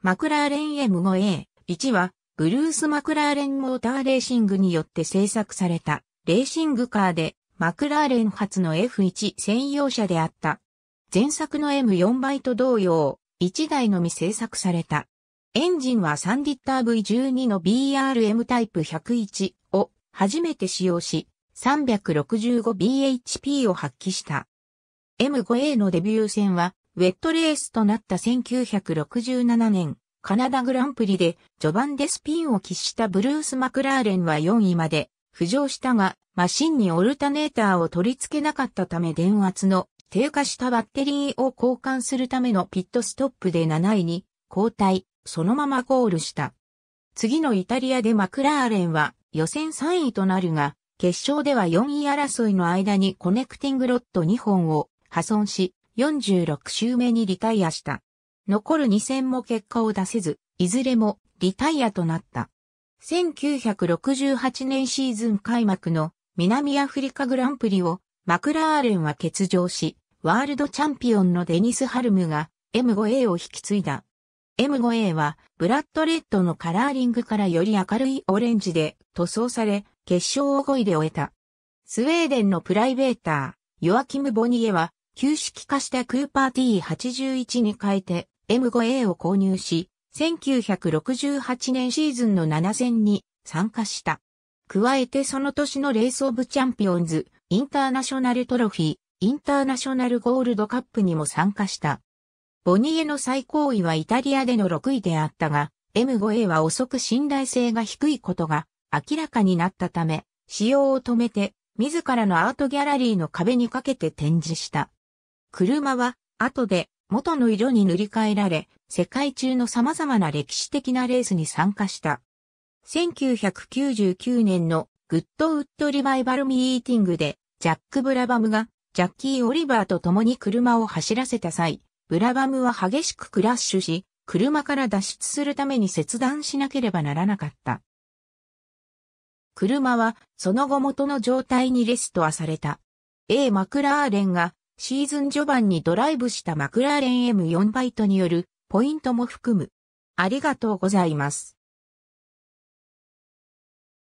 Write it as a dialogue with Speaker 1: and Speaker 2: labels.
Speaker 1: マクラーレン M5A1 は、ブルース・マクラーレンモーターレーシングによって製作されたレーシングカーで、マクラーレン初の F1 専用車であった。前作の M4 倍と同様、1台のみ製作された。エンジンは3リッター V12 の BRM タイプ101を初めて使用し、365bhp を発揮した。M5A のデビュー戦はウェットレースとなった1967年、カナダグランプリで序盤でスピンを喫したブルース・マクラーレンは4位まで浮上したが、マシンにオルタネーターを取り付けなかったため電圧の低下したバッテリーを交換するためのピットストップで7位に交代、そのままゴールした。次のイタリアでマクラーレンは予選3位となるが、決勝では4位争いの間にコネクティングロット2本を破損し、46周目にリタイアした。残る2戦も結果を出せず、いずれもリタイアとなった。1968年シーズン開幕の南アフリカグランプリをマクラーレンは欠場し、ワールドチャンピオンのデニス・ハルムが M5A を引き継いだ。M5A はブラッドレッドのカラーリングからより明るいオレンジで塗装され、決勝を5位で終えた。スウェーデンのプライベーター、ヨアキム・ボニエは旧式化したクーパー T81 に変えて M5A を購入し、1968年シーズンの7戦に参加した。加えてその年のレースオブチャンピオンズ、インターナショナルトロフィー、インターナショナルゴールドカップにも参加した。ボニエの最高位はイタリアでの6位であったが、M5A は遅く信頼性が低いことが明らかになったため、使用を止めて、自らのアートギャラリーの壁にかけて展示した。車は後で元の色に塗り替えられ、世界中の様々な歴史的なレースに参加した。1999年のグッドウッドリバイバルミーティングで、ジャック・ブラバムがジャッキー・オリバーと共に車を走らせた際、ブラバムは激しくクラッシュし、車から脱出するために切断しなければならなかった。車はその後元の状態にレストアされた。A マクラーレンがシーズン序盤にドライブしたマクラーレン M4 バイトによるポイントも含む。ありがとうございます。